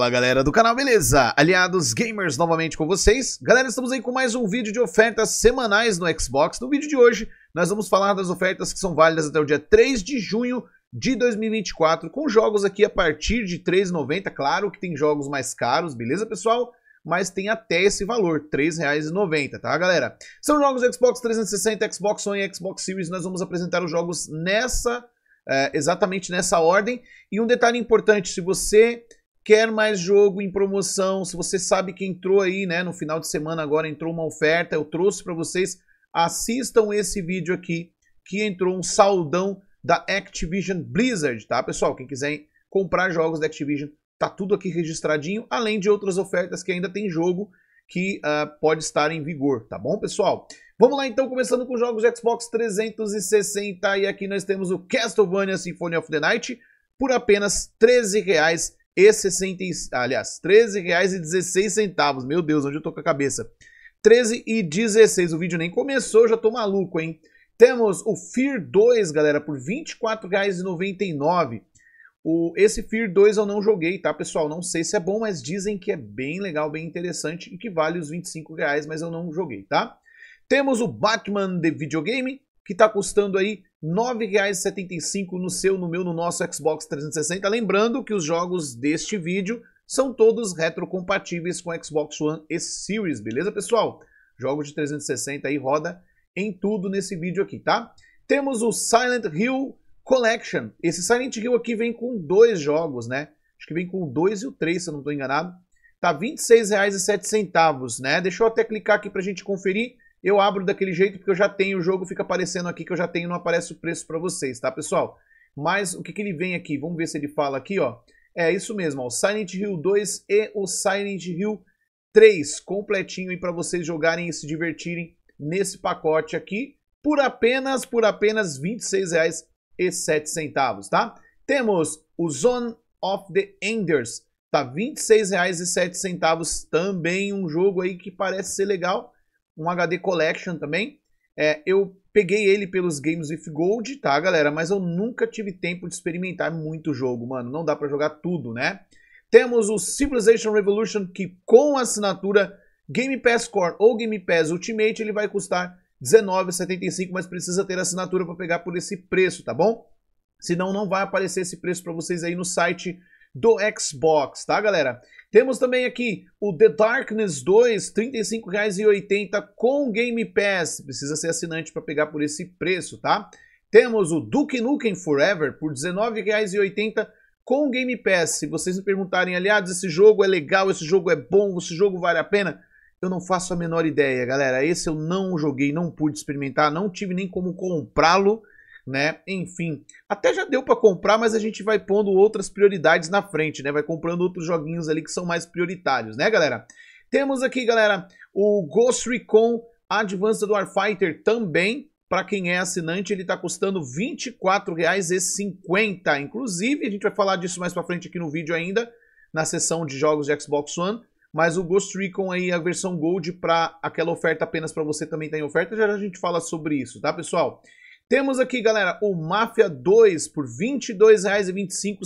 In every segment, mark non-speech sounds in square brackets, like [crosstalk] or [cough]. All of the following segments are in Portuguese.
Fala galera do canal, beleza? Aliados gamers novamente com vocês. Galera, estamos aí com mais um vídeo de ofertas semanais no Xbox. No vídeo de hoje, nós vamos falar das ofertas que são válidas até o dia 3 de junho de 2024, com jogos aqui a partir de R$3,90. Claro que tem jogos mais caros, beleza pessoal? mas tem até esse valor, R$3,90, tá, galera? São jogos Xbox 360, Xbox One e Xbox Series, nós vamos apresentar os jogos nessa, é, exatamente nessa ordem. E um detalhe importante, se você quer mais jogo em promoção, se você sabe que entrou aí, né, no final de semana agora entrou uma oferta, eu trouxe para vocês, assistam esse vídeo aqui que entrou um saldão da Activision Blizzard, tá, pessoal? Quem quiser comprar jogos da Activision, tá tudo aqui registradinho, além de outras ofertas que ainda tem jogo que uh, pode estar em vigor, tá bom, pessoal? Vamos lá então, começando com jogos Xbox 360 e aqui nós temos o Castlevania Symphony of the Night por apenas R$ 13,00 e 60, aliás, 13 reais e 16 centavos. Meu Deus, onde eu tô com a cabeça? 13 e 16. O vídeo nem começou, já tô maluco, hein? Temos o Fear 2, galera, por 24 R$ 24,99. O, esse Fear 2 eu não joguei, tá, pessoal? Não sei se é bom, mas dizem que é bem legal, bem interessante e que vale os 25 reais, mas eu não joguei, tá? Temos o Batman de videogame, que tá custando aí R$ 9,75 no seu, no meu, no nosso Xbox 360. Lembrando que os jogos deste vídeo são todos retrocompatíveis com Xbox One e Series, beleza, pessoal? Jogos de 360 aí roda em tudo nesse vídeo aqui, tá? Temos o Silent Hill Collection. Esse Silent Hill aqui vem com dois jogos, né? Acho que vem com o 2 e o 3, se eu não estou enganado. Tá R$ 26,07, né? Deixa eu até clicar aqui para a gente conferir. Eu abro daquele jeito porque eu já tenho o jogo, fica aparecendo aqui que eu já tenho, não aparece o preço para vocês, tá, pessoal? Mas o que, que ele vem aqui? Vamos ver se ele fala aqui, ó. É isso mesmo, ó, o Silent Hill 2 e o Silent Hill 3 completinho aí para vocês jogarem e se divertirem nesse pacote aqui por apenas por apenas R$ 26,07, tá? Temos o Zone of the Enders, tá R$ 26,07, também um jogo aí que parece ser legal um HD Collection também. É, eu peguei ele pelos Games with Gold, tá, galera? Mas eu nunca tive tempo de experimentar muito jogo, mano. Não dá para jogar tudo, né? Temos o Civilization Revolution, que com assinatura Game Pass Core ou Game Pass Ultimate, ele vai custar R$19,75, mas precisa ter assinatura para pegar por esse preço, tá bom? Senão não vai aparecer esse preço para vocês aí no site do Xbox, tá, galera? Temos também aqui o The Darkness 2, R$ 35,80 com Game Pass. Precisa ser assinante para pegar por esse preço, tá? Temos o Duke Nukem Forever por R$ 19,80 com Game Pass. Se vocês me perguntarem, aliás, esse jogo é legal, esse jogo é bom, esse jogo vale a pena, eu não faço a menor ideia, galera. Esse eu não joguei, não pude experimentar, não tive nem como comprá-lo né? Enfim, até já deu para comprar, mas a gente vai pondo outras prioridades na frente, né? Vai comprando outros joguinhos ali que são mais prioritários, né, galera? Temos aqui, galera, o Ghost Recon Advanced Warfighter também, para quem é assinante, ele está custando R$ 24,50. Inclusive, a gente vai falar disso mais para frente aqui no vídeo ainda, na sessão de jogos de Xbox One. Mas o Ghost Recon aí, a versão Gold, para aquela oferta apenas para você também tem tá oferta. Já a gente fala sobre isso, tá, pessoal? Temos aqui, galera, o Mafia 2 por R$ 22,25.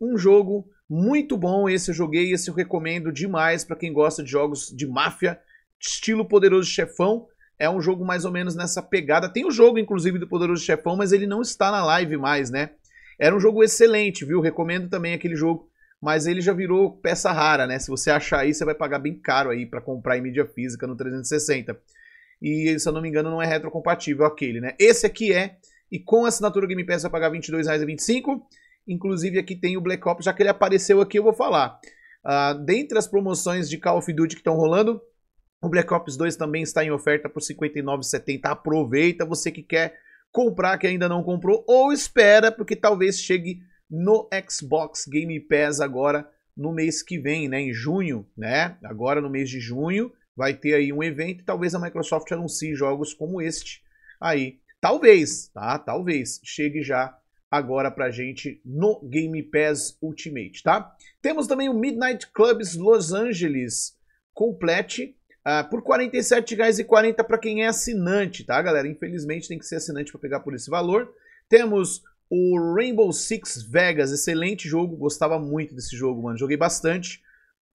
Um jogo muito bom, esse eu joguei, esse eu recomendo demais para quem gosta de jogos de máfia, estilo Poderoso Chefão. É um jogo mais ou menos nessa pegada. Tem o jogo, inclusive, do Poderoso Chefão, mas ele não está na live mais, né? Era um jogo excelente, viu? Recomendo também aquele jogo, mas ele já virou peça rara, né? Se você achar aí, você vai pagar bem caro aí para comprar em mídia física no 360. E, se eu não me engano, não é retrocompatível aquele, né? Esse aqui é. E com a assinatura Game Pass vai pagar R$22,25. Inclusive aqui tem o Black Ops, já que ele apareceu aqui eu vou falar. Uh, dentre as promoções de Call of Duty que estão rolando, o Black Ops 2 também está em oferta por R$59,70, Aproveita você que quer comprar, que ainda não comprou, ou espera, porque talvez chegue no Xbox Game Pass agora no mês que vem, né? Em junho, né? Agora no mês de junho vai ter aí um evento e talvez a Microsoft anuncie jogos como este aí. Talvez, tá? Talvez chegue já agora pra gente no Game Pass Ultimate, tá? Temos também o Midnight Clubs Los Angeles complete uh, por R$ 47,40 para quem é assinante, tá, galera? Infelizmente tem que ser assinante para pegar por esse valor. Temos o Rainbow Six Vegas, excelente jogo, gostava muito desse jogo, mano. Joguei bastante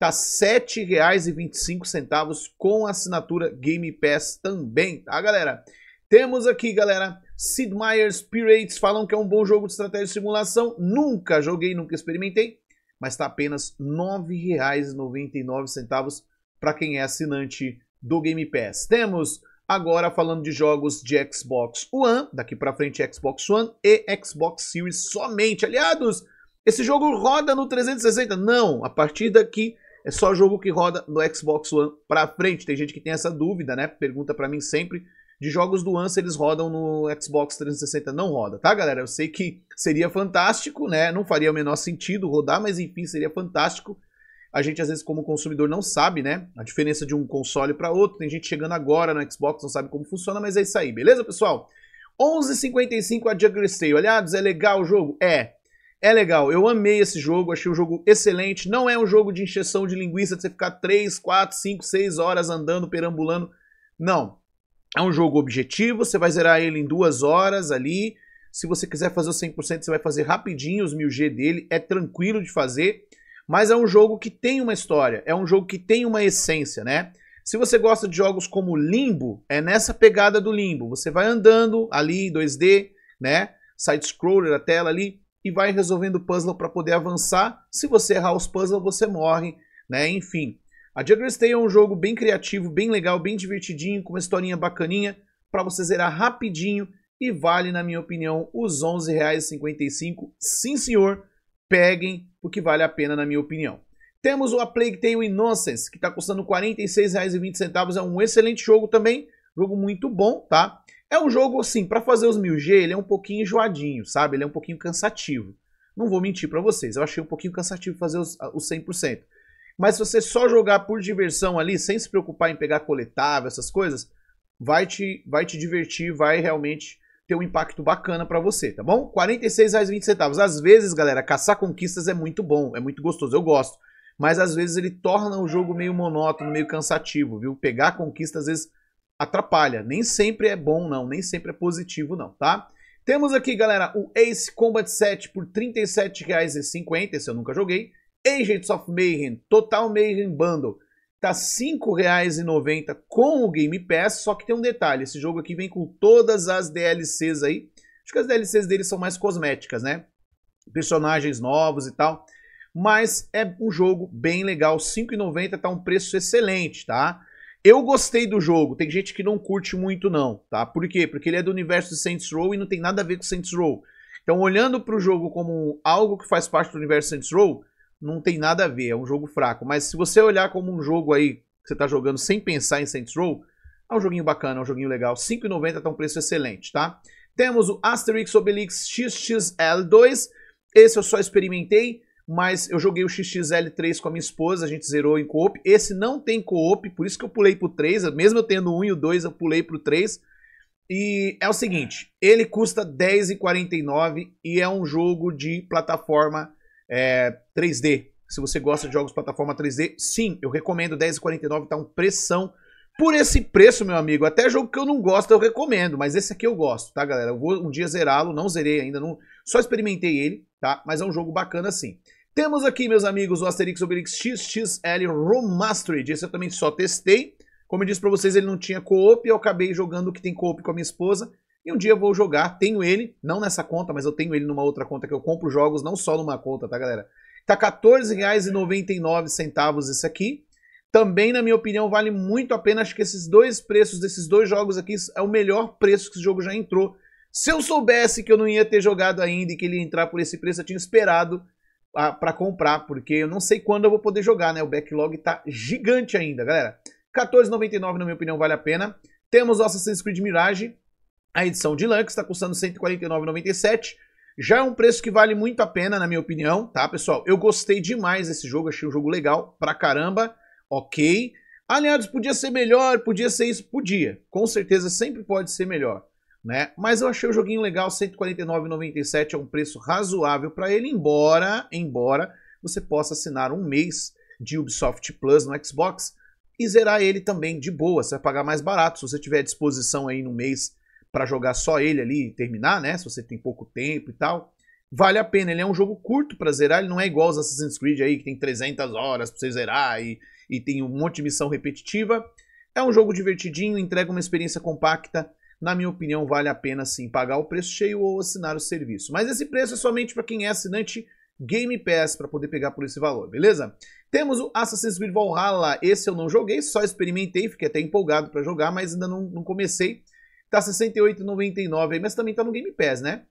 tá R$ 7,25 com assinatura Game Pass também, tá, galera? Temos aqui, galera, Sid Meier's Pirates, falam que é um bom jogo de estratégia e simulação. Nunca joguei, nunca experimentei, mas tá apenas R$ 9,99 para quem é assinante do Game Pass. Temos agora falando de jogos de Xbox One, daqui para frente Xbox One e Xbox Series somente. Aliados, esse jogo roda no 360? Não, a partir daqui é só jogo que roda no Xbox One pra frente. Tem gente que tem essa dúvida, né? Pergunta para mim sempre. De jogos do One, se eles rodam no Xbox 360, não roda, tá, galera? Eu sei que seria fantástico, né? Não faria o menor sentido rodar, mas enfim, seria fantástico. A gente, às vezes, como consumidor, não sabe, né? A diferença de um console para outro. Tem gente chegando agora no Xbox, não sabe como funciona, mas é isso aí, beleza, pessoal? 11h55 a Juggler Stale. Aliados, é legal o jogo? É. É legal, eu amei esse jogo, achei um jogo excelente. Não é um jogo de injeção de linguiça, de você ficar 3, 4, 5, 6 horas andando, perambulando. Não. É um jogo objetivo, você vai zerar ele em duas horas ali. Se você quiser fazer o 100%, você vai fazer rapidinho os 1000G dele, é tranquilo de fazer. Mas é um jogo que tem uma história, é um jogo que tem uma essência, né? Se você gosta de jogos como Limbo, é nessa pegada do Limbo. Você vai andando ali em 2D, né? Side-scroller, a tela ali e vai resolvendo o puzzle para poder avançar. Se você errar os puzzles, você morre, né? Enfim. A Juggler's Tale é um jogo bem criativo, bem legal, bem divertidinho, com uma historinha bacaninha para você zerar rapidinho e vale, na minha opinião, os R$ 11,55. Sim, senhor, peguem, porque vale a pena, na minha opinião. Temos o A Plague Tale Innocence, que está custando R$ 46,20, é um excelente jogo também, jogo muito bom, tá? É um jogo, assim, para fazer os 1000G, ele é um pouquinho enjoadinho, sabe? Ele é um pouquinho cansativo. Não vou mentir para vocês, eu achei um pouquinho cansativo fazer os, os 100%. Mas se você só jogar por diversão ali, sem se preocupar em pegar coletável, essas coisas, vai te, vai te divertir, vai realmente ter um impacto bacana para você, tá bom? R$46,20. Às vezes, galera, caçar conquistas é muito bom, é muito gostoso, eu gosto. Mas às vezes ele torna o jogo meio monótono, meio cansativo, viu? Pegar conquistas às vezes atrapalha. Nem sempre é bom, não. Nem sempre é positivo, não, tá? Temos aqui, galera, o Ace Combat 7 por R$ 37,50. Esse eu nunca joguei. Agents of Mayhem, Total Mayhem Bundle. Tá R$ 5,90 com o Game Pass, só que tem um detalhe, esse jogo aqui vem com todas as DLCs aí. Acho que as DLCs dele são mais cosméticas, né? Personagens novos e tal. Mas é um jogo bem legal, R$ 5,90 tá um preço excelente, tá? Eu gostei do jogo, tem gente que não curte muito não, tá? Por quê? Porque ele é do universo de Saints Row e não tem nada a ver com Saints Row. Então, olhando para o jogo como algo que faz parte do universo Saints Row, não tem nada a ver, é um jogo fraco. Mas se você olhar como um jogo aí que você está jogando sem pensar em Saints Row, é um joguinho bacana, é um joguinho legal. 5,90 tá um preço excelente, tá? Temos o Asterix Obelix XXL2. Esse eu só experimentei mas eu joguei o XXL3 com a minha esposa, a gente zerou em coop Esse não tem coop por isso que eu pulei pro 3, mesmo eu tendo 1 um e o 2, eu pulei pro 3. E é o seguinte, ele custa R$10,49 e é um jogo de plataforma é, 3D. Se você gosta de jogos de plataforma 3D, sim, eu recomendo. R$10,49 tá um pressão. Por esse preço, meu amigo, até jogo que eu não gosto eu recomendo, mas esse aqui eu gosto, tá, galera? Eu vou um dia zerá-lo, não zerei ainda, não... só experimentei ele, tá? Mas é um jogo bacana sim. Temos aqui, meus amigos, o Asterix Obelix XXL Remastered. Esse eu também só testei. Como eu disse para vocês, ele não tinha co-op, eu acabei jogando o que tem co-op com a minha esposa. E um dia eu vou jogar, tenho ele, não nessa conta, mas eu tenho ele numa outra conta que eu compro jogos, não só numa conta, tá, galera? Tá R$14,99 esse aqui. Também, na minha opinião, vale muito a pena. Acho que esses dois preços desses dois jogos aqui é o melhor preço que esse jogo já entrou. Se eu soubesse que eu não ia ter jogado ainda e que ele ia entrar por esse preço, eu tinha esperado para comprar, porque eu não sei quando eu vou poder jogar, né? O backlog tá gigante ainda, galera. 14,99 na minha opinião vale a pena. Temos o Assassin's Creed Mirage, a edição de Lux, está custando 149,97. Já é um preço que vale muito a pena, na minha opinião, tá, pessoal? Eu gostei demais desse jogo, achei um jogo legal pra caramba, ok. Aliados, podia ser melhor, podia ser isso, podia. Com certeza sempre pode ser melhor né? Mas eu achei o joguinho legal, 149,97 é um preço razoável para ele, embora, embora você possa assinar um mês de Ubisoft Plus no Xbox e zerar ele também de boa, você vai pagar mais barato se você tiver disposição aí no mês para jogar só ele ali e terminar, né? Se você tem pouco tempo e tal, vale a pena. Ele é um jogo curto para zerar, ele não é igual aos Assassin's Creed aí que tem 300 horas para você zerar e, e tem um monte de missão repetitiva. É um jogo divertidinho, entrega uma experiência compacta na minha opinião, vale a pena sim pagar o preço cheio ou assinar o serviço. Mas esse preço é somente para quem é assinante Game Pass para poder pegar por esse valor, beleza? Temos o Assassin's Creed Valhalla, esse eu não joguei, só experimentei, fiquei até empolgado para jogar, mas ainda não, não comecei. Tá 68,99 aí, mas também tá no Game Pass, né?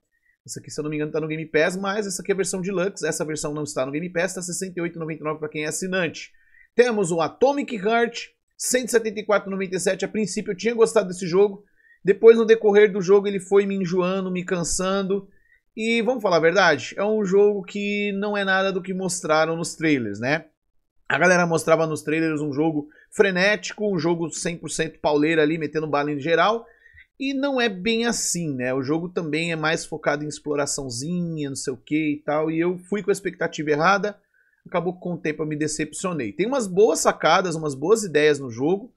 isso aqui, se eu não me engano, tá no Game Pass, mas essa aqui é a versão deluxe, essa versão não está no Game Pass, tá 68,99 para quem é assinante. Temos o Atomic Heart, 174,97, a princípio eu tinha gostado desse jogo, depois, no decorrer do jogo, ele foi me enjoando, me cansando. E vamos falar a verdade, é um jogo que não é nada do que mostraram nos trailers, né? A galera mostrava nos trailers um jogo frenético, um jogo 100% pauleiro ali, metendo bala em geral. E não é bem assim, né? O jogo também é mais focado em exploraçãozinha, não sei o que e tal. E eu fui com a expectativa errada, acabou que com o tempo eu me decepcionei. Tem umas boas sacadas, umas boas ideias no jogo,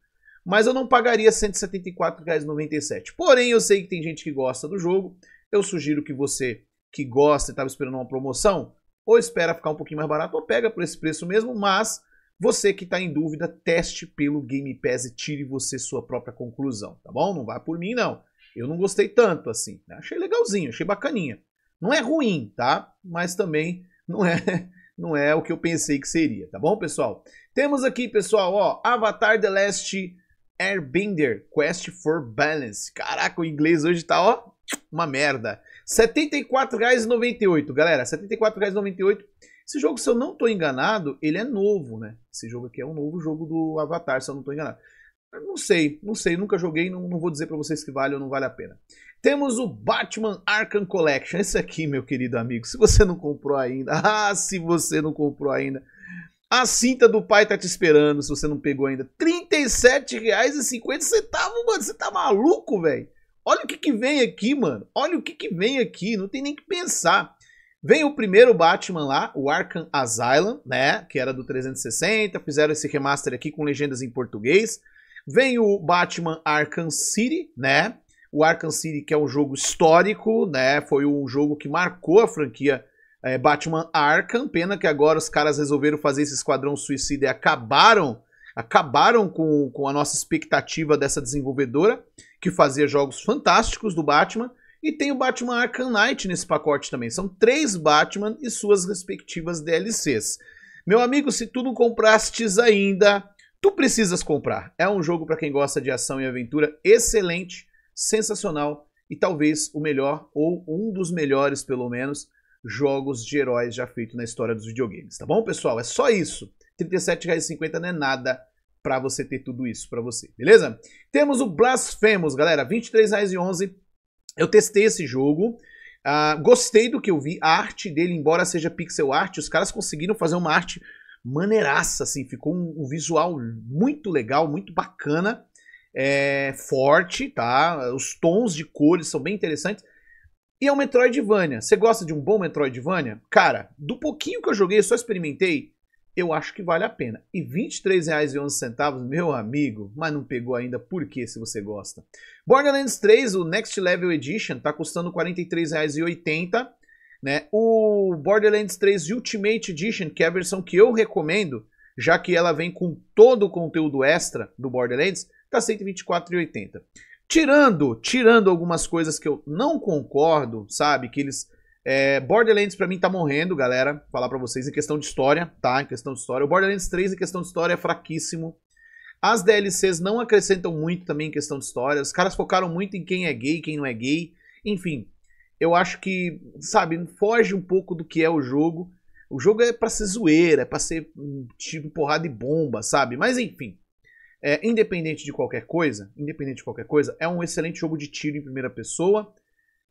mas eu não pagaria R$ 174,97. Porém, eu sei que tem gente que gosta do jogo. Eu sugiro que você que gosta e estava esperando uma promoção, ou espera ficar um pouquinho mais barato, ou pega por esse preço mesmo, mas você que está em dúvida, teste pelo Game Pass e tire você sua própria conclusão, tá bom? Não vai por mim, não. Eu não gostei tanto assim. Né? Achei legalzinho, achei bacaninha. Não é ruim, tá? Mas também não é [laughs] não é o que eu pensei que seria, tá bom, pessoal? Temos aqui, pessoal, ó, Avatar The Last Airbender Quest for Balance. Caraca, o inglês hoje tá, ó, uma merda. R$ 74,98, galera. R$ 74,98. Esse jogo, se eu não tô enganado, ele é novo, né? Esse jogo aqui é um novo jogo do Avatar, se eu não tô enganado. Eu não sei, não sei, nunca joguei, não, não vou dizer para vocês que vale ou não vale a pena. Temos o Batman Arkham Collection, esse aqui, meu querido amigo, se você não comprou ainda, [laughs] ah, se você não comprou ainda, a cinta do pai tá te esperando, se você não pegou ainda. R$ 37,50, mano. Você tá maluco, velho? Olha o que, que vem aqui, mano. Olha o que, que vem aqui. Não tem nem que pensar. Vem o primeiro Batman lá, o Arkham Asylum, né? Que era do 360. Fizeram esse remaster aqui com legendas em português. Vem o Batman Arkham City, né? O Arkham City, que é um jogo histórico, né? Foi um jogo que marcou a franquia é, Batman Arkham. Pena que agora os caras resolveram fazer esse Esquadrão Suicida e acabaram, acabaram com, com a nossa expectativa dessa desenvolvedora, que fazia jogos fantásticos do Batman. E tem o Batman Arkham Knight nesse pacote também. São três Batman e suas respectivas DLCs. Meu amigo, se tu não comprastes ainda, tu precisas comprar. É um jogo para quem gosta de ação e aventura excelente, sensacional e talvez o melhor ou um dos melhores, pelo menos, jogos de heróis já feitos na história dos videogames, tá bom, pessoal? É só isso. R$ 37,50 não é nada para você ter tudo isso para você, beleza? Temos o Blasphemous, galera, R$ 23,11. Eu testei esse jogo, uh, gostei do que eu vi, a arte dele, embora seja pixel art, os caras conseguiram fazer uma arte maneiraça, assim, ficou um, um visual muito legal, muito bacana, é, forte, tá? Os tons de cores são bem interessantes. E é um Metroidvania. Você gosta de um bom Metroidvania? Cara, do pouquinho que eu joguei, eu só experimentei, eu acho que vale a pena. E R$ centavos, meu amigo, mas não pegou ainda, por quê, se você gosta? Borderlands 3, o Next Level Edition, tá custando R$ 43,80. Né? O Borderlands 3 Ultimate Edition, que é a versão que eu recomendo, já que ela vem com todo o conteúdo extra do Borderlands, tá R$ 124,80. Tirando, tirando algumas coisas que eu não concordo, sabe? Que eles. É, Borderlands para mim tá morrendo, galera. Falar para vocês em questão de história, tá? Em questão de história. O Borderlands 3 em questão de história é fraquíssimo. As DLCs não acrescentam muito também em questão de história. Os caras focaram muito em quem é gay, quem não é gay. Enfim, eu acho que, sabe, foge um pouco do que é o jogo. O jogo é pra ser zoeira, é pra ser hum, tipo, porrada de bomba, sabe? Mas enfim, é, independente de qualquer coisa, independente de qualquer coisa, é um excelente jogo de tiro em primeira pessoa.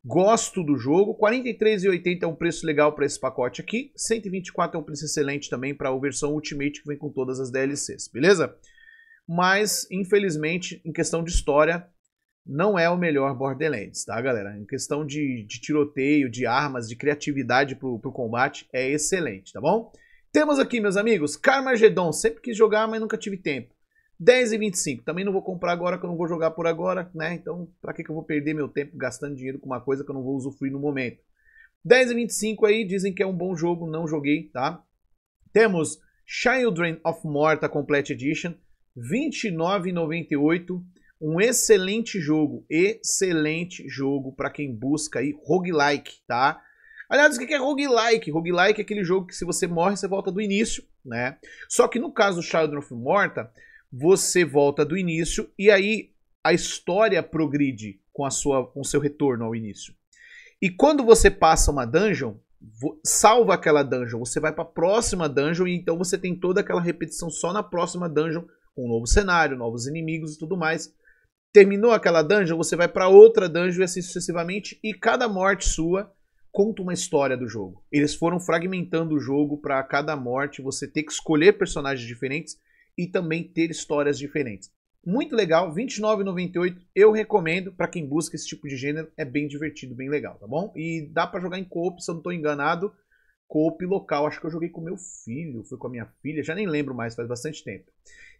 Gosto do jogo. 43,80 é um preço legal para esse pacote aqui. 124 é um preço excelente também para a versão Ultimate que vem com todas as DLCs, beleza? Mas, infelizmente, em questão de história, não é o melhor Borderlands, tá, galera? Em questão de, de tiroteio, de armas, de criatividade pro, pro combate, é excelente, tá bom? Temos aqui, meus amigos, Carmageddon. Sempre quis jogar, mas nunca tive tempo. 25 Também não vou comprar agora, que eu não vou jogar por agora, né? Então, para que, que eu vou perder meu tempo gastando dinheiro com uma coisa que eu não vou usufruir no momento? 25 aí, dizem que é um bom jogo, não joguei, tá? Temos Children of Morta Complete Edition, 29,98. Um excelente jogo, excelente jogo para quem busca aí roguelike, tá? Aliás, o que é roguelike? Roguelike é aquele jogo que se você morre, você volta do início, né? Só que no caso do Children of Morta, você volta do início e aí a história progride com a sua com seu retorno ao início. E quando você passa uma dungeon, salva aquela dungeon, você vai para a próxima dungeon e então você tem toda aquela repetição só na próxima dungeon com um novo cenário, novos inimigos e tudo mais. Terminou aquela dungeon, você vai para outra dungeon e assim sucessivamente e cada morte sua conta uma história do jogo. Eles foram fragmentando o jogo para cada morte você ter que escolher personagens diferentes e também ter histórias diferentes. Muito legal, 29,98 eu recomendo para quem busca esse tipo de gênero, é bem divertido, bem legal, tá bom? E dá para jogar em co-op, se eu não estou enganado, co-op local. Acho que eu joguei com meu filho, foi com a minha filha, já nem lembro mais, faz bastante tempo.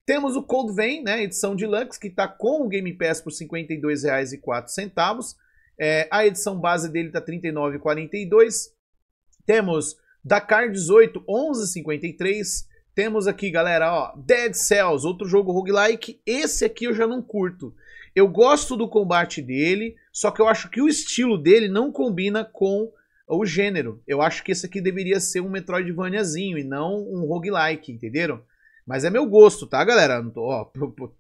Temos o Cold Vein, né, edição deluxe, que está com o Game Pass por R$ 52,04. É, a edição base dele tá R$ 39,42. Temos Dakar 18, 11,53. Temos aqui, galera, ó, Dead Cells, outro jogo roguelike. Esse aqui eu já não curto. Eu gosto do combate dele, só que eu acho que o estilo dele não combina com o gênero. Eu acho que esse aqui deveria ser um Metroidvaniazinho e não um roguelike, entenderam? Mas é meu gosto, tá, galera? Ó,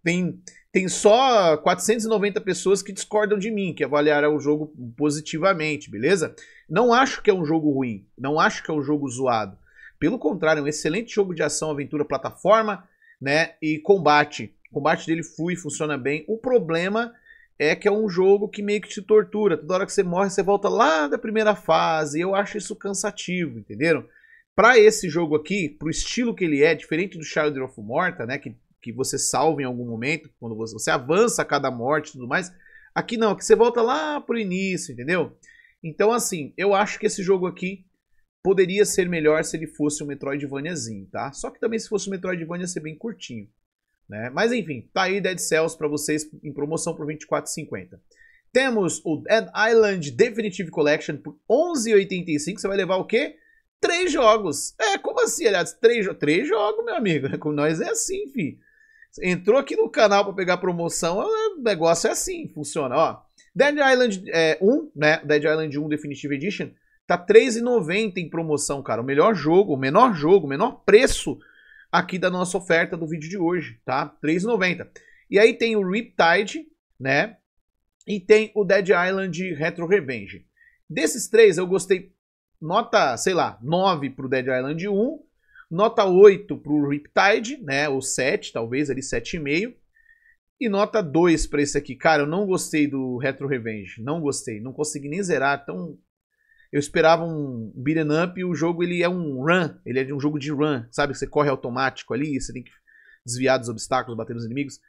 tem, tem só 490 pessoas que discordam de mim, que avaliaram o jogo positivamente, beleza? Não acho que é um jogo ruim, não acho que é um jogo zoado. Pelo contrário, é um excelente jogo de ação, aventura, plataforma, né? E combate. O combate dele flui, funciona bem. O problema é que é um jogo que meio que te tortura. Toda hora que você morre, você volta lá da primeira fase. Eu acho isso cansativo, entenderam? Para esse jogo aqui, pro estilo que ele é, diferente do Child of Morta, né, que, que você salva em algum momento, quando você, você avança a cada morte e tudo mais, aqui não, aqui você volta lá pro início, entendeu? Então, assim, eu acho que esse jogo aqui Poderia ser melhor se ele fosse um Metroidvaniazinho, tá? Só que também se fosse um Metroidvania ia ser bem curtinho. Né? Mas enfim, tá aí Dead Cells para vocês em promoção por 24,50. Temos o Dead Island Definitive Collection por 11,85. Você vai levar o quê? Três jogos. É, como assim, aliás? Três, jo três jogos, meu amigo. [laughs] Com nós é assim, fi. Entrou aqui no canal para pegar promoção, é, o negócio é assim, funciona, ó. Dead Island é, 1, né? Dead Island 1 Definitive Edition Tá R$3,90 em promoção, cara. O melhor jogo, o menor jogo, o menor preço aqui da nossa oferta do vídeo de hoje, tá? R$3,90. E aí tem o Riptide, né? E tem o Dead Island Retro Revenge. Desses três, eu gostei nota, sei lá, 9 pro Dead Island 1, nota 8 pro Riptide, né? Ou 7, talvez, ali 7,5. E nota 2 para esse aqui. Cara, eu não gostei do Retro Revenge. Não gostei. Não consegui nem zerar. Tão eu esperava um beat'em up e o jogo ele é um run, ele é um jogo de run, sabe? Você corre automático ali, você tem que desviar dos obstáculos, bater nos inimigos.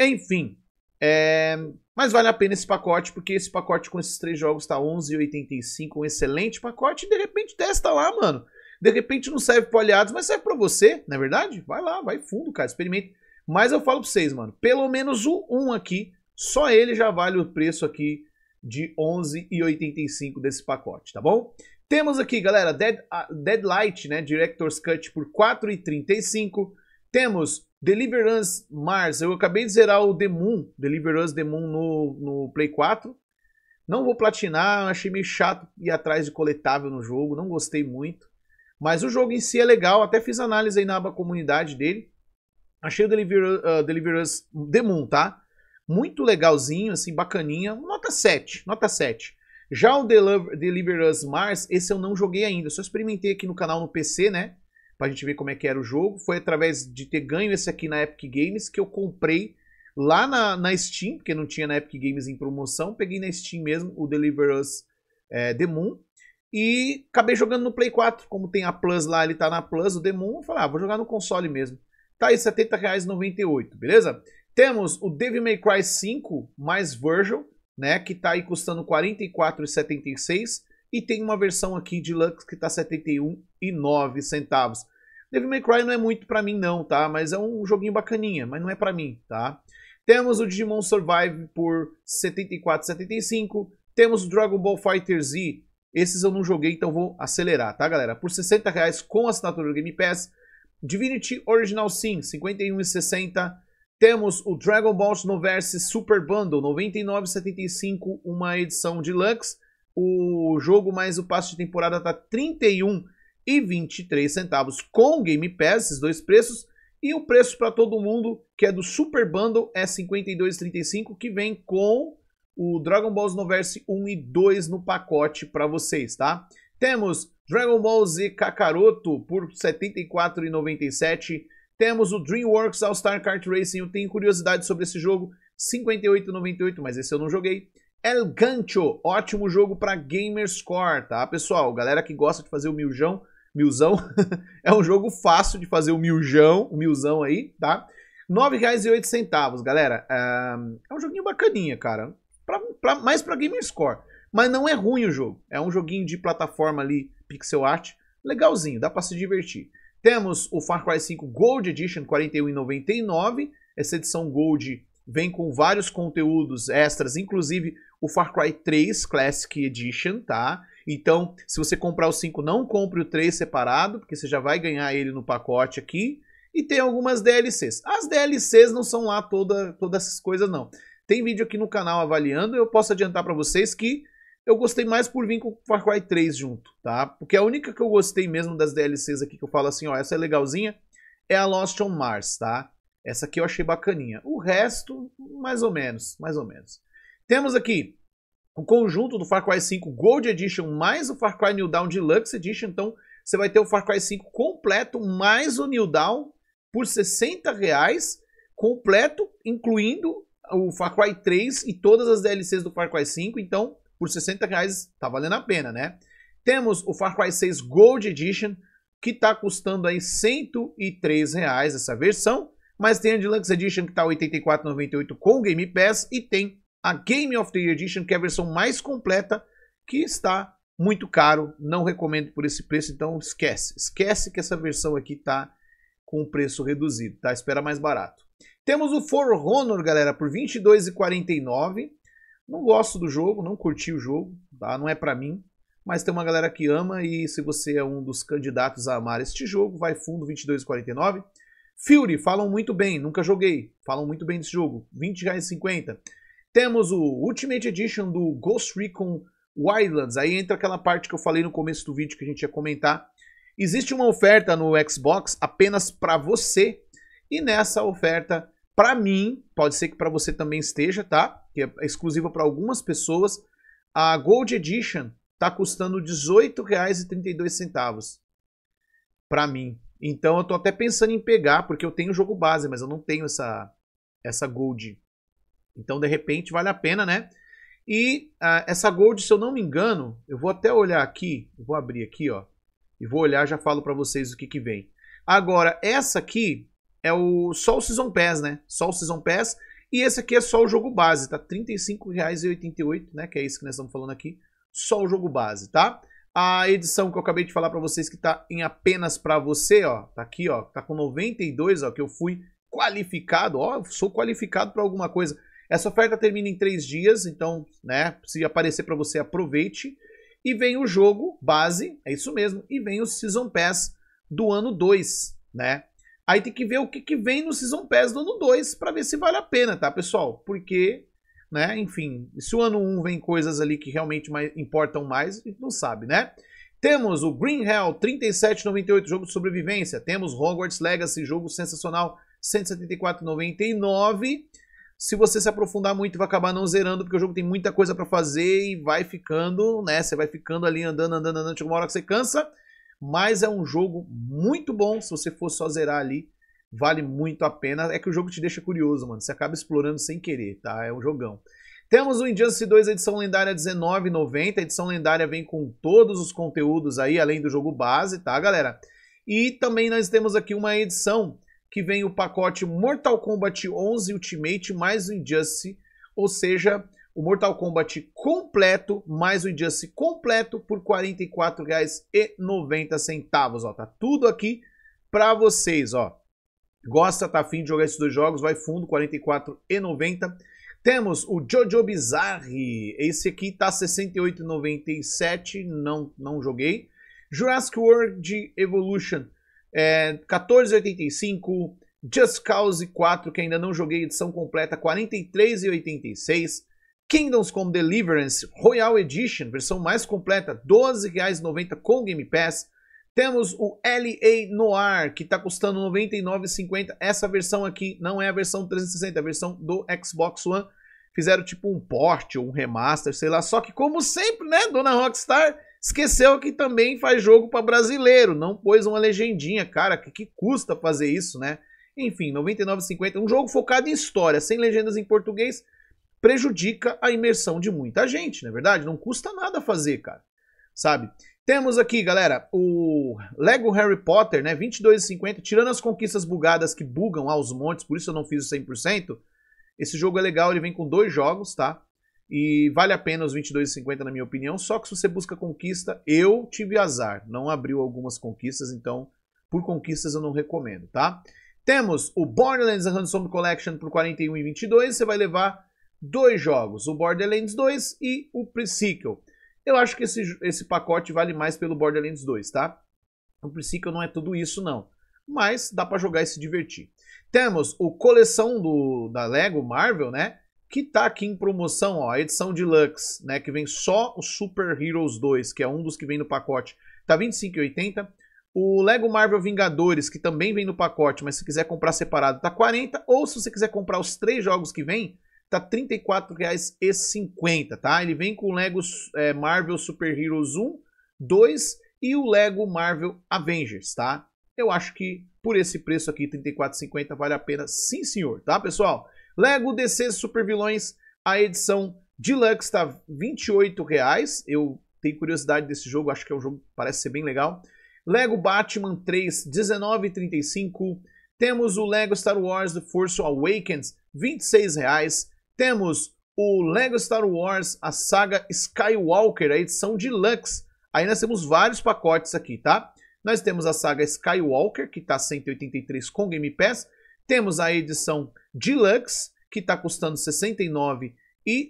Enfim, é... mas vale a pena esse pacote, porque esse pacote com esses três jogos tá 11,85, um excelente pacote, e de repente testa lá, mano. De repente não serve para aliados, mas serve para você, não é verdade? Vai lá, vai fundo, cara, experimente. Mas eu falo pra vocês, mano, pelo menos o 1 aqui, só ele já vale o preço aqui de 11,85 desse pacote, tá bom? Temos aqui, galera, Dead, uh, Deadlight, né, Director's Cut por 4,35. Temos Deliverance Mars, eu acabei de zerar o The Moon, Deliverance The Moon no, no Play 4. Não vou platinar, achei meio chato ir atrás de coletável no jogo, não gostei muito. Mas o jogo em si é legal, até fiz análise aí na aba comunidade dele. Achei o Deliver, uh, Deliverance The Moon, tá? muito legalzinho, assim, bacaninha, nota 7, nota 7. Já o Deliver, Deliver Us Mars, esse eu não joguei ainda, só experimentei aqui no canal no PC, né? Pra gente ver como é que era o jogo. Foi através de ter ganho esse aqui na Epic Games que eu comprei lá na, na Steam, porque não tinha na Epic Games em promoção. Peguei na Steam mesmo o Deliver Us é, The Moon. E acabei jogando no Play 4. Como tem a Plus lá, ele tá na Plus, o The Moon. Eu falei, ah, vou jogar no console mesmo. Tá aí R$70,98, beleza? Temos o Devil May Cry 5 mais Virgil, né, que está aí custando R$ 44,76 e tem uma versão aqui de Lux que tá R$ 71,09. Devil May Cry não é muito para mim não, tá? Mas é um joguinho bacaninha, mas não é para mim, tá? Temos o Digimon Survive por R$ 74,75. Temos o Dragon Ball Fighter Z. Esses eu não joguei, então vou acelerar, tá, galera? Por R$ reais com assinatura do Game Pass. Divinity Original Sin, R$ 51,60. Temos o Dragon Ball Xenoverse Super Bundle 99,75, uma edição deluxe. O jogo mais o passe de temporada tá 31 centavos com Game Pass, esses dois preços. E o preço para todo mundo, que é do Super Bundle, é 52,35, que vem com o Dragon Ball Xenoverse 1 e 2 no pacote para vocês, tá? Temos Dragon Ball Z Kakaroto por R$ 74,97 temos o DreamWorks All-Star Kart Racing. Eu tenho curiosidade sobre esse jogo. 58,98, mas esse eu não joguei. El Gancho, ótimo jogo para Gamerscore, tá? Pessoal, galera que gosta de fazer o miljão, milzão, [laughs] é um jogo fácil de fazer o miljão, o milzão aí, tá? R$ 9,08, galera. Ah, é um joguinho bacaninha, cara. Pra, pra, mais para Gamerscore. Mas não é ruim o jogo. É um joguinho de plataforma ali, pixel art. Legalzinho, dá para se divertir. Temos o Far Cry 5 Gold Edition, R$ 41,99. Essa edição Gold vem com vários conteúdos extras, inclusive o Far Cry 3 Classic Edition, tá? Então, se você comprar o 5, não compre o 3 separado, porque você já vai ganhar ele no pacote aqui. E tem algumas DLCs. As DLCs não são lá toda, todas essas coisas, não. Tem vídeo aqui no canal avaliando, eu posso adiantar para vocês que eu gostei mais por vir com Far Cry 3 junto, tá? Porque a única que eu gostei mesmo das DLCs aqui, que eu falo assim, ó, essa é legalzinha, é a Lost on Mars, tá? Essa aqui eu achei bacaninha. O resto, mais ou menos, mais ou menos. Temos aqui o conjunto do Far Cry 5 Gold Edition mais o Far Cry New Dawn Deluxe Edition, então você vai ter o Far Cry 5 completo mais o New Dawn por 60 reais completo, incluindo o Far Cry 3 e todas as DLCs do Far Cry 5, então por 60 reais tá valendo a pena, né? Temos o Far Cry 6 Gold Edition, que tá custando aí 103 reais essa versão, mas tem a Deluxe Edition que tá 84,98 com Game Pass e tem a Game of the Year Edition, que é a versão mais completa, que está muito caro, não recomendo por esse preço, então esquece. Esquece que essa versão aqui tá com preço reduzido, tá? Espera mais barato. Temos o For Honor, galera, por R$ 22,49. Não gosto do jogo, não curti o jogo, tá? Não é para mim. Mas tem uma galera que ama e se você é um dos candidatos a amar este jogo, vai fundo 22,49. Fury, falam muito bem, nunca joguei. Falam muito bem desse jogo, R$ 20,50. Temos o Ultimate Edition do Ghost Recon Wildlands. Aí entra aquela parte que eu falei no começo do vídeo que a gente ia comentar. Existe uma oferta no Xbox apenas para você. E nessa oferta, para mim, pode ser que para você também esteja, tá? que é exclusiva para algumas pessoas, a Gold Edition está custando R$18,32 para mim. Então eu tô até pensando em pegar, porque eu tenho o jogo base, mas eu não tenho essa, essa Gold. Então, de repente, vale a pena, né? E uh, essa Gold, se eu não me engano, eu vou até olhar aqui, vou abrir aqui, ó, e vou olhar, já falo para vocês o que que vem. Agora, essa aqui é o só o Season Pass, né? Só o Season Pass, e esse aqui é só o jogo base, tá? R$ 35,88, né? Que é isso que nós estamos falando aqui. Só o jogo base, tá? A edição que eu acabei de falar para vocês que tá em apenas para você, ó, tá aqui, ó, tá com 92, ó, que eu fui qualificado, ó, sou qualificado para alguma coisa. Essa oferta termina em três dias, então, né, se aparecer para você, aproveite. E vem o jogo base, é isso mesmo, e vem o Season Pass do ano 2, né? Aí tem que ver o que, que vem no Season Pass do ano 2 para ver se vale a pena, tá, pessoal? Porque, né, enfim, se o ano 1 um vem coisas ali que realmente mais, importam mais, a gente não sabe, né? Temos o Green Hell 37,98, jogo de sobrevivência. Temos Hogwarts Legacy, jogo sensacional, 174,99. Se você se aprofundar muito, vai acabar não zerando, porque o jogo tem muita coisa para fazer e vai ficando, né? Você vai ficando ali andando, andando, andando, chega uma hora que você cansa. Mas é um jogo muito bom. Se você for só zerar ali, vale muito a pena. É que o jogo te deixa curioso, mano. Você acaba explorando sem querer, tá? É um jogão. Temos o Injustice 2 edição lendária 19,90. A edição lendária vem com todos os conteúdos aí, além do jogo base, tá, galera? E também nós temos aqui uma edição que vem o pacote Mortal Kombat 11 Ultimate mais o Injustice, ou seja, o Mortal Kombat completo, mais o Injustice completo, por R$ 44,90. Ó, tá tudo aqui para vocês, ó. Gosta, tá afim de jogar esses dois jogos, vai fundo, R$ 44,90. Temos o Jojo Bizarre, esse aqui tá R$ 68,97, não, não joguei. Jurassic World Evolution, é, 14,85. Just Cause 4, que ainda não joguei, edição completa, 43,86. Kingdoms Come Deliverance Royal Edition, versão mais completa, R$ 12,90 com Game Pass. Temos o LA Noir, que está custando R$ 99,50. Essa versão aqui não é a versão 360, é a versão do Xbox One. Fizeram tipo um port ou um remaster, sei lá. Só que, como sempre, né, Dona Rockstar esqueceu que também faz jogo para brasileiro. Não pôs uma legendinha, cara, que, que custa fazer isso, né? Enfim, 99,50. Um jogo focado em história, sem legendas em português prejudica a imersão de muita gente, não é verdade? Não custa nada fazer, cara. Sabe? Temos aqui, galera, o Lego Harry Potter, né? 22,50. Tirando as conquistas bugadas que bugam aos montes, por isso eu não fiz o 100%. Esse jogo é legal, ele vem com dois jogos, tá? E vale a pena os 22,50 na minha opinião. Só que se você busca conquista, eu tive azar. Não abriu algumas conquistas, então por conquistas eu não recomendo, tá? Temos o Borderlands Ransom Collection por 41 e Você vai levar dois jogos, o Borderlands 2 e o Pre-Sequel. Eu acho que esse, esse pacote vale mais pelo Borderlands 2, tá? O Pre-Sequel não é tudo isso, não. Mas dá para jogar e se divertir. Temos o coleção do, da Lego Marvel, né? Que tá aqui em promoção, ó, a edição deluxe, né? Que vem só o Super Heroes 2, que é um dos que vem no pacote. Tá R$25,80. O Lego Marvel Vingadores, que também vem no pacote, mas se quiser comprar separado, tá 40. Ou se você quiser comprar os três jogos que vem, tá R$ 34,50, tá? Ele vem com o Lego é, Marvel Super Heroes 1, 2 e o Lego Marvel Avengers, tá? Eu acho que por esse preço aqui, R$ 34,50, vale a pena sim, senhor, tá, pessoal? Lego DC Super Vilões, a edição Deluxe tá R$ 28,00. Eu tenho curiosidade desse jogo, acho que é um jogo que parece ser bem legal. Lego Batman 3, 19,35. Temos o Lego Star Wars The Force Awakens, R$ 26,00. Temos o Lego Star Wars, a saga Skywalker, a edição deluxe. Aí nós temos vários pacotes aqui, tá? Nós temos a saga Skywalker, que tá 183 com Game Pass. Temos a edição deluxe, que tá custando 69 e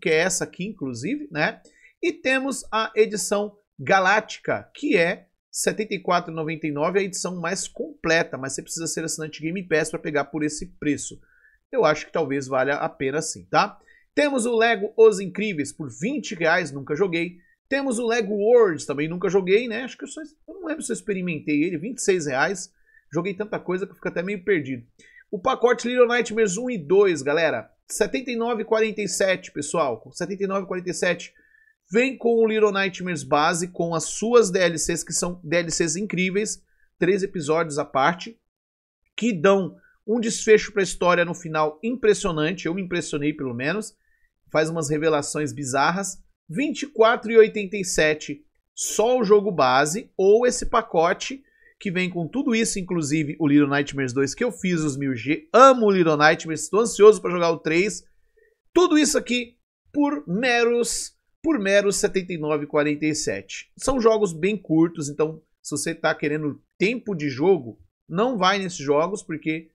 que é essa aqui inclusive, né? E temos a edição galáctica, que é 74,99, a edição mais completa, mas você precisa ser assinante Game Pass para pegar por esse preço eu acho que talvez valha a pena sim, tá? Temos o Lego Os Incríveis por 20 reais, nunca joguei. Temos o Lego Worlds, também nunca joguei, né? Acho que eu, só, eu não lembro se eu experimentei ele, 26 reais. Joguei tanta coisa que eu fico até meio perdido. O pacote Little Nightmares 1 e 2, galera, 79,47, pessoal, 79,47. Vem com o Little Nightmares base, com as suas DLCs, que são DLCs incríveis, três episódios à parte, que dão um desfecho para a história no final impressionante, eu me impressionei pelo menos, faz umas revelações bizarras. 24 e 87, só o jogo base ou esse pacote que vem com tudo isso, inclusive o Little Nightmares 2 que eu fiz os 1000G, amo o Little Nightmares, estou ansioso para jogar o 3. Tudo isso aqui por meros por meros 79,47. São jogos bem curtos, então se você está querendo tempo de jogo, não vai nesses jogos porque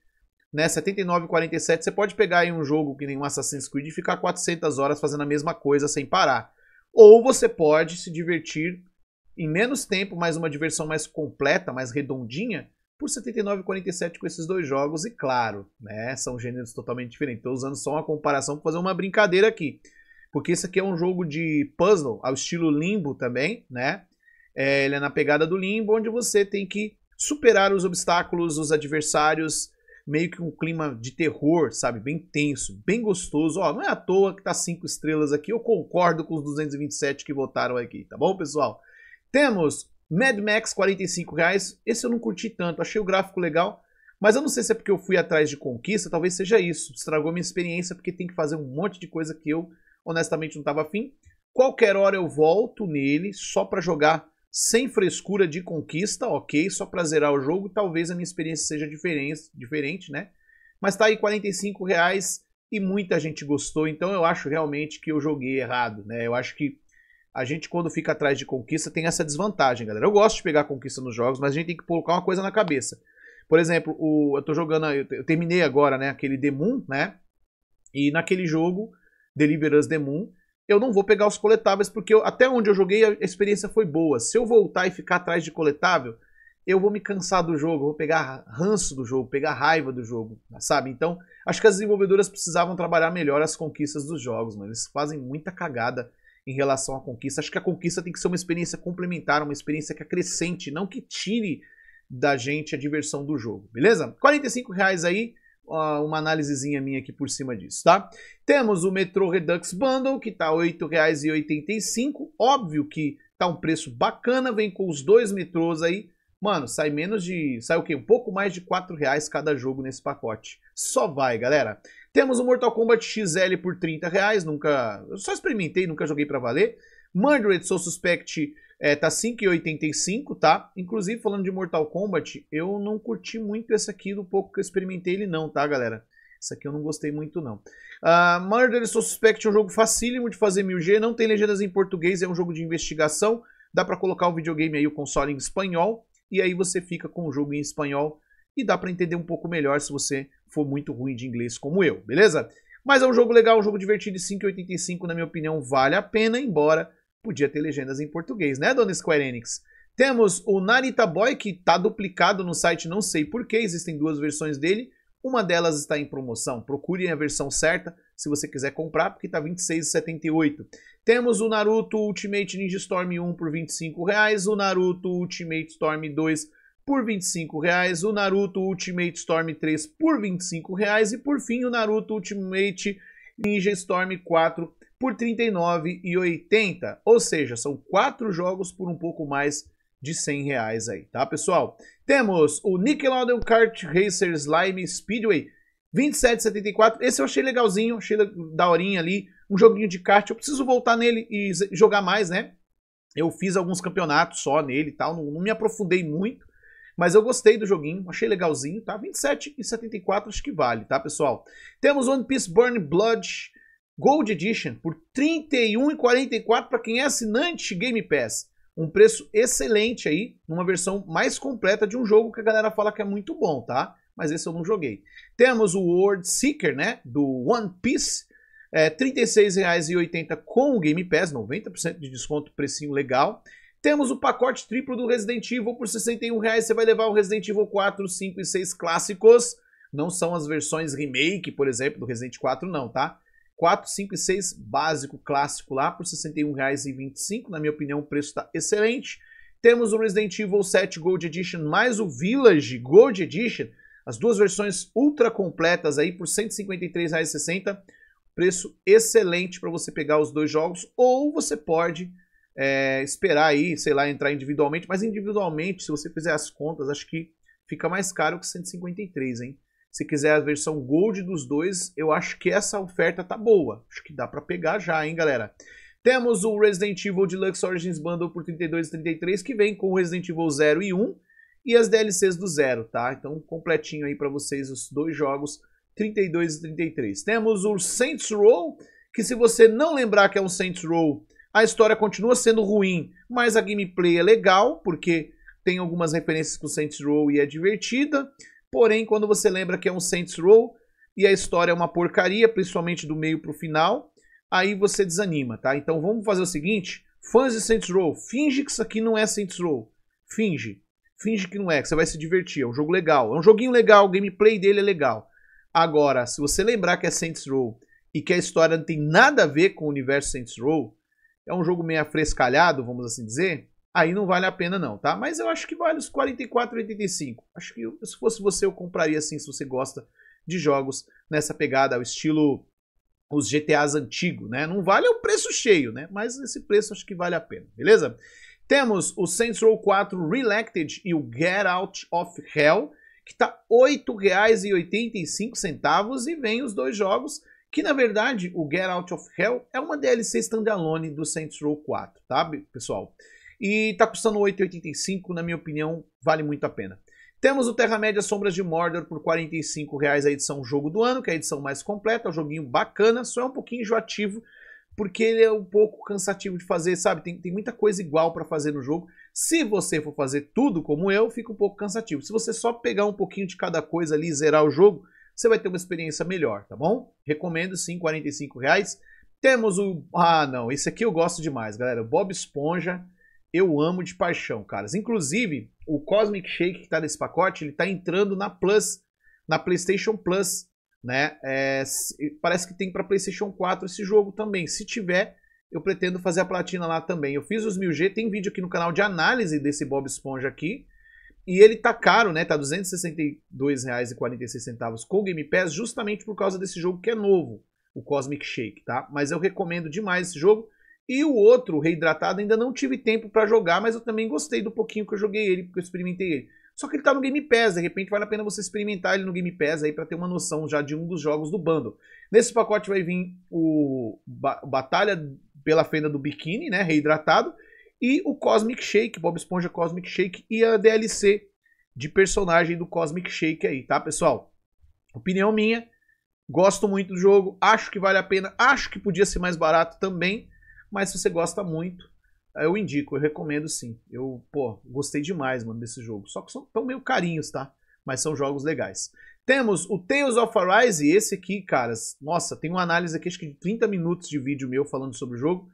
né, 79,47, você pode pegar em um jogo que nem um Assassin's Creed e ficar 400 horas fazendo a mesma coisa sem parar. Ou você pode se divertir em menos tempo, mas uma diversão mais completa, mais redondinha, por 79,47 com esses dois jogos. E claro, né, são gêneros totalmente diferentes. Estou usando só uma comparação para fazer uma brincadeira aqui. Porque esse aqui é um jogo de puzzle, ao estilo Limbo também, né? É, ele é na pegada do Limbo, onde você tem que superar os obstáculos, os adversários, meio que um clima de terror, sabe? Bem tenso, bem gostoso. Ó, não é à toa que tá cinco estrelas aqui. Eu concordo com os 227 que votaram aqui, tá bom, pessoal? Temos Mad Max 45 reais. Esse eu não curti tanto, achei o gráfico legal. Mas eu não sei se é porque eu fui atrás de conquista, talvez seja isso. Estragou minha experiência porque tem que fazer um monte de coisa que eu honestamente não estava afim. Qualquer hora eu volto nele só para jogar sem frescura de conquista, ok, só pra zerar o jogo, talvez a minha experiência seja diferente, diferente né? Mas tá aí 45 reais e muita gente gostou, então eu acho realmente que eu joguei errado, né? Eu acho que a gente quando fica atrás de conquista tem essa desvantagem, galera. Eu gosto de pegar conquista nos jogos, mas a gente tem que colocar uma coisa na cabeça. Por exemplo, o, eu tô jogando, eu, eu terminei agora, né, aquele Demon, né? E naquele jogo, Deliverance Demon, eu não vou pegar os coletáveis, porque eu, até onde eu joguei a experiência foi boa. Se eu voltar e ficar atrás de coletável, eu vou me cansar do jogo, vou pegar ranço do jogo, pegar raiva do jogo, sabe? Então, acho que as desenvolvedoras precisavam trabalhar melhor as conquistas dos jogos, mano. Eles fazem muita cagada em relação à conquista. Acho que a conquista tem que ser uma experiência complementar, uma experiência que acrescente, não que tire da gente a diversão do jogo, beleza? 45 reais aí uma análisezinha minha aqui por cima disso, tá? Temos o Metro Redux Bundle, que tá R$ 8,85. Óbvio que tá um preço bacana, vem com os dois metrôs aí. Mano, sai menos de... sai o quê? Um pouco mais de R$ reais cada jogo nesse pacote. Só vai, galera. Temos o Mortal Kombat XL por R$ reais Nunca... Eu só experimentei, nunca joguei pra valer. Murdered Soul Suspect é, tá 5,85, tá? Inclusive, falando de Mortal Kombat, eu não curti muito esse aqui do pouco que eu experimentei ele não, tá, galera? Isso aqui eu não gostei muito, não. Uh, Murder Soul Suspect é um jogo facílimo de fazer 1000G, não tem legendas em português, é um jogo de investigação. Dá para colocar o videogame aí, o console em espanhol, e aí você fica com o jogo em espanhol e dá para entender um pouco melhor se você for muito ruim de inglês como eu, beleza? Mas é um jogo legal, um jogo divertido e 5,85 na minha opinião vale a pena, embora Podia ter legendas em português, né, dona Square Enix? Temos o Narita Boy, que está duplicado no site, não sei porquê, existem duas versões dele. Uma delas está em promoção. Procurem a versão certa se você quiser comprar, porque está R$ 26,78. Temos o Naruto Ultimate Ninja Storm 1 por R$ 25,00, o Naruto Ultimate Storm 2 por R$ 25,00, o Naruto Ultimate Storm 3 por R$ 25,00 e, por fim, o Naruto Ultimate Ninja Storm 4 por R$ 39,80. Ou seja, são quatro jogos por um pouco mais de 100 reais aí, tá, pessoal? Temos o Nickelodeon Kart Racer Slime Speedway, 27,74. Esse eu achei legalzinho, achei da horinha ali. Um joguinho de kart, eu preciso voltar nele e jogar mais, né? Eu fiz alguns campeonatos só nele e tal, não, não me aprofundei muito. Mas eu gostei do joguinho, achei legalzinho, tá? 27 e acho que vale, tá, pessoal? Temos One Piece Burn Blood Gold Edition por R$ 31,44 para quem é assinante Game Pass. Um preço excelente aí, numa versão mais completa de um jogo que a galera fala que é muito bom, tá? Mas esse eu não joguei. Temos o World Seeker, né? Do One Piece. É, R$ 36,80 com o Game Pass, 90% de desconto, precinho legal. Temos o pacote triplo do Resident Evil por R$ 61,00. Você vai levar o Resident Evil 4, 5 e 6 clássicos. Não são as versões remake, por exemplo, do Resident 4, não, tá? 4, 5 e 6 básico clássico lá por R$ 61,25. Na minha opinião, o preço está excelente. Temos o Resident Evil 7 Gold Edition mais o Village Gold Edition. As duas versões ultra completas aí por R$ 153,60. Preço excelente para você pegar os dois jogos. Ou você pode é, esperar aí, sei lá, entrar individualmente. Mas individualmente, se você fizer as contas, acho que fica mais caro que 153, hein? Se quiser a versão Gold dos dois, eu acho que essa oferta tá boa. Acho que dá para pegar já, hein, galera? Temos o Resident Evil Deluxe Origins Bundle por 32 e 33, que vem com o Resident Evil 0 e 1 e as DLCs do 0, tá? Então, completinho aí para vocês os dois jogos, 32 e 33. Temos o Saints Row, que se você não lembrar que é um Saints Row, a história continua sendo ruim, mas a gameplay é legal, porque tem algumas referências com Saints Row e é divertida. Porém, quando você lembra que é um Saints Row e a história é uma porcaria, principalmente do meio pro final, aí você desanima, tá? Então vamos fazer o seguinte, fãs de Saints Row, finge que isso aqui não é Saints Row. Finge. Finge que não é, que você vai se divertir, é um jogo legal. É um joguinho legal, o gameplay dele é legal. Agora, se você lembrar que é Saints Row e que a história não tem nada a ver com o universo Saints Row, é um jogo meio afrescalhado, vamos assim dizer, aí não vale a pena não, tá? Mas eu acho que vale os 44,85. Acho que se fosse você eu compraria assim se você gosta de jogos nessa pegada, ao estilo os GTAs antigos, né? Não vale é o preço cheio, né? Mas esse preço acho que vale a pena, beleza? Temos o Saints Row 4 Reelected e o Get Out of Hell, que tá R$ 8,85 e vem os dois jogos, que na verdade o Get Out of Hell é uma DLC standalone do Saints Row 4, tá, pessoal? E tá custando 8,85, na minha opinião, vale muito a pena. Temos o Terra-média Sombras de Mordor por R$ reais a edição Jogo do Ano, que é a edição mais completa, é um joguinho bacana, só é um pouquinho enjoativo, porque ele é um pouco cansativo de fazer, sabe? Tem, tem muita coisa igual para fazer no jogo. Se você for fazer tudo como eu, fica um pouco cansativo. Se você só pegar um pouquinho de cada coisa ali e zerar o jogo, você vai ter uma experiência melhor, tá bom? Recomendo sim, R$ reais. Temos o... Ah, não, esse aqui eu gosto demais, galera. Bob Esponja eu amo de paixão, caras. Inclusive, o Cosmic Shake que tá nesse pacote, ele tá entrando na Plus, na PlayStation Plus, né? É, parece que tem para PlayStation 4 esse jogo também. Se tiver, eu pretendo fazer a platina lá também. Eu fiz os 1000G, tem vídeo aqui no canal de análise desse Bob Esponja aqui. E ele tá caro, né? Tá R$ 262,46 com o Game Pass, justamente por causa desse jogo que é novo, o Cosmic Shake, tá? Mas eu recomendo demais esse jogo. E o outro, o Reidratado, ainda não tive tempo para jogar, mas eu também gostei do pouquinho que eu joguei ele, porque eu experimentei ele. Só que ele tá no Game Pass, de repente vale a pena você experimentar ele no Game Pass aí para ter uma noção já de um dos jogos do bando. Nesse pacote vai vir o ba Batalha pela Fenda do Biquíni, né, reidratado, e o Cosmic Shake, Bob Esponja Cosmic Shake e a DLC de personagem do Cosmic Shake aí, tá, pessoal? Opinião minha, gosto muito do jogo, acho que vale a pena, acho que podia ser mais barato também, mas se você gosta muito, eu indico, eu recomendo sim. Eu, pô, gostei demais, mano, desse jogo. Só que são tão meio carinhos, tá? Mas são jogos legais. Temos o Tales of Arise, esse aqui, caras. Nossa, tem uma análise aqui, acho que de 30 minutos de vídeo meu falando sobre o jogo.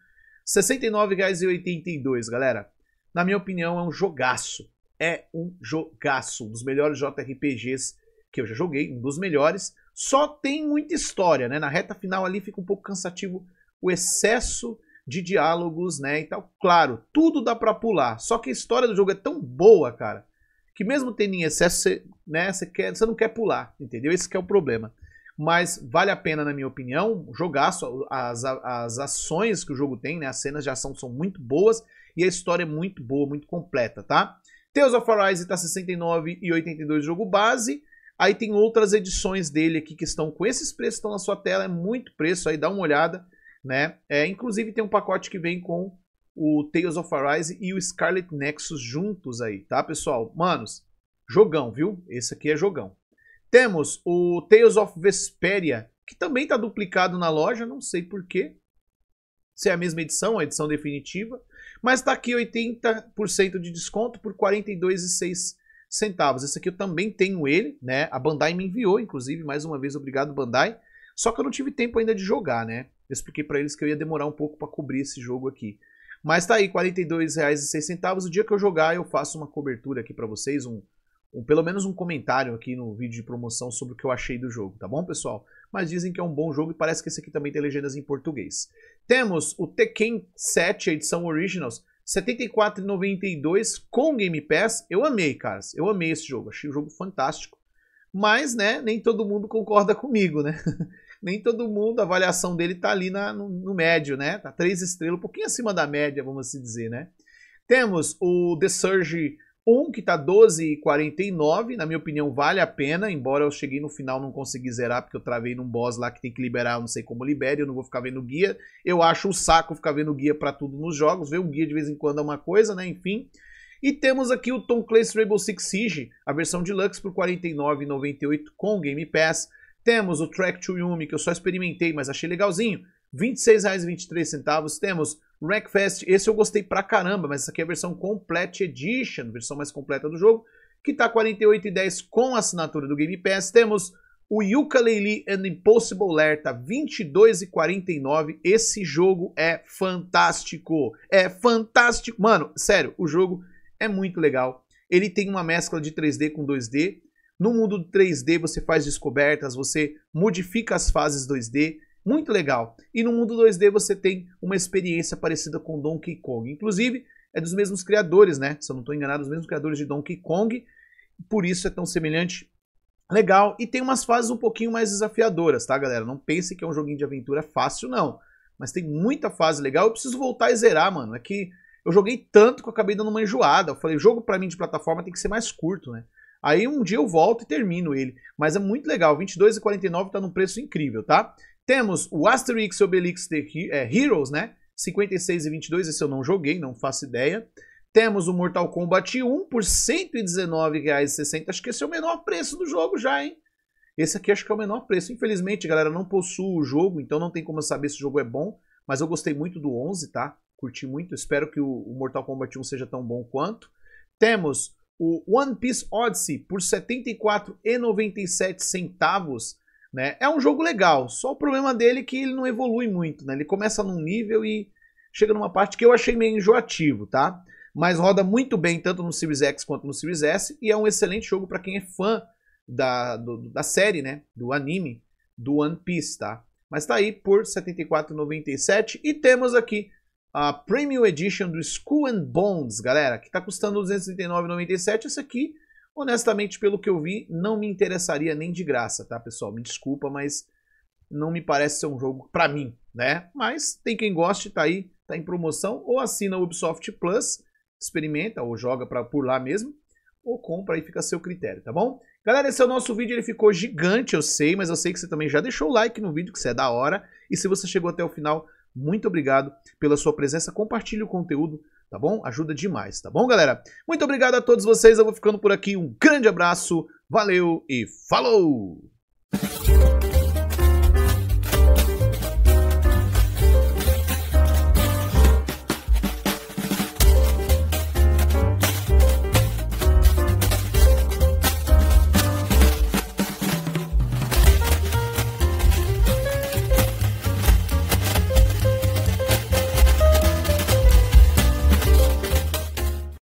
R$ 69,82, galera. Na minha opinião, é um jogaço. É um jogaço. Um dos melhores JRPGs que eu já joguei, um dos melhores. Só tem muita história, né? Na reta final ali fica um pouco cansativo o excesso de diálogos, né, e tal. Claro, tudo dá pra pular, só que a história do jogo é tão boa, cara, que mesmo tendo em excesso, você, né, você, quer, você não quer pular, entendeu? Esse é o problema. Mas vale a pena, na minha opinião, jogar as, as ações que o jogo tem, né, as cenas de ação são muito boas e a história é muito boa, muito completa, tá? Tales of Arise tá 69 e 82 jogo base, Aí tem outras edições dele aqui que estão com esses preços que estão na sua tela, é muito preço, aí dá uma olhada né? É, inclusive tem um pacote que vem com o Tales of Arise e o Scarlet Nexus juntos aí, tá, pessoal? Manos, jogão, viu? Esse aqui é jogão. Temos o Tales of Vesperia, que também está duplicado na loja, não sei porquê. Se é a mesma edição, a edição definitiva. Mas está aqui 80% de desconto por R$ 42,06 centavos. Esse aqui eu também tenho ele, né? A Bandai me enviou, inclusive, mais uma vez, obrigado Bandai. Só que eu não tive tempo ainda de jogar, né? Eu expliquei para eles que eu ia demorar um pouco para cobrir esse jogo aqui. Mas tá aí, R$ 42,06. O dia que eu jogar, eu faço uma cobertura aqui para vocês, um, um, pelo menos um comentário aqui no vídeo de promoção sobre o que eu achei do jogo, tá bom, pessoal? Mas dizem que é um bom jogo e parece que esse aqui também tem legendas em português. Temos o Tekken 7, edição Originals, 74,92 com Game Pass. Eu amei, caras. Eu amei esse jogo. Achei o um jogo fantástico. Mas, né, nem todo mundo concorda comigo, né? [laughs] nem todo mundo, a avaliação dele está ali na, no, no, médio, né? Tá três estrelas, um pouquinho acima da média, vamos assim dizer, né? Temos o The Surge 1, que tá 12,49, na minha opinião vale a pena, embora eu cheguei no final não consegui zerar, porque eu travei num boss lá que tem que liberar, eu não sei como libere, eu não vou ficar vendo guia. Eu acho um saco ficar vendo guia para tudo nos jogos, ver um guia de vez em quando é uma coisa, né? Enfim... E temos aqui o Tom Clancy's Rainbow Six Siege, a versão deluxe por R$ 49,98 com Game Pass. Temos o Track to Yumi, que eu só experimentei, mas achei legalzinho. R$ 26,23. Temos Wreckfest, esse eu gostei pra caramba, mas essa aqui é a versão Complete Edition, versão mais completa do jogo, que tá R$ 48,10 com a assinatura do Game Pass. Temos o Yooka-Laylee and Impossible Lair tá 22,49. Esse jogo é fantástico. É fantástico. Mano, sério, o jogo é muito legal. Ele tem uma mescla de 3D com 2D no mundo 3D você faz descobertas, você modifica as fases 2D, muito legal. E no mundo 2D você tem uma experiência parecida com Donkey Kong. Inclusive, é dos mesmos criadores, né? Se eu não estou enganado, dos mesmos criadores de Donkey Kong. Por isso é tão semelhante. Legal. E tem umas fases um pouquinho mais desafiadoras, tá, galera? Não pense que é um joguinho de aventura fácil, não. Mas tem muita fase legal. Eu preciso voltar e zerar, mano. É que eu joguei tanto que eu acabei dando uma enjoada. Eu falei, jogo para mim de plataforma tem que ser mais curto, né? Aí um dia eu volto e termino ele. Mas é muito legal. 22,49 tá num preço incrível, tá? Temos o Asterix Obelix The He é, Heroes, né? 56 e 22, esse eu não joguei, não faço ideia. Temos o Mortal Kombat 1 por R$ 119,60. Acho que esse é o menor preço do jogo já, hein? Esse aqui acho que é o menor preço. Infelizmente, galera, não possuo o jogo, então não tem como eu saber se o jogo é bom. Mas eu gostei muito do 11, tá? Curti muito. Espero que o Mortal Kombat 1 seja tão bom quanto. Temos o One Piece Odyssey por R$ 74,97 centavos, né? É um jogo legal, só o problema dele é que ele não evolui muito, né? Ele começa num nível e chega numa parte que eu achei meio enjoativo, tá? Mas roda muito bem tanto no Series X quanto no Series S e é um excelente jogo para quem é fã da, do, da série, né? Do anime do One Piece, tá? Mas tá aí por R$ 74,97 e temos aqui a Premium Edition do School and Bonds, galera, que está custando 239,97. Essa aqui, honestamente, pelo que eu vi, não me interessaria nem de graça, tá, pessoal? Me desculpa, mas não me parece ser um jogo para mim, né? Mas tem quem goste, tá aí, tá em promoção, ou assina o Ubisoft Plus, experimenta ou joga para por lá mesmo, ou compra e fica a seu critério, tá bom? Galera, esse é o nosso vídeo, ele ficou gigante, eu sei, mas eu sei que você também já deixou o like no vídeo, que você é da hora, e se você chegou até o final, muito obrigado pela sua presença. Compartilhe o conteúdo, tá bom? Ajuda demais, tá bom, galera? Muito obrigado a todos vocês. Eu vou ficando por aqui. Um grande abraço, valeu e falou!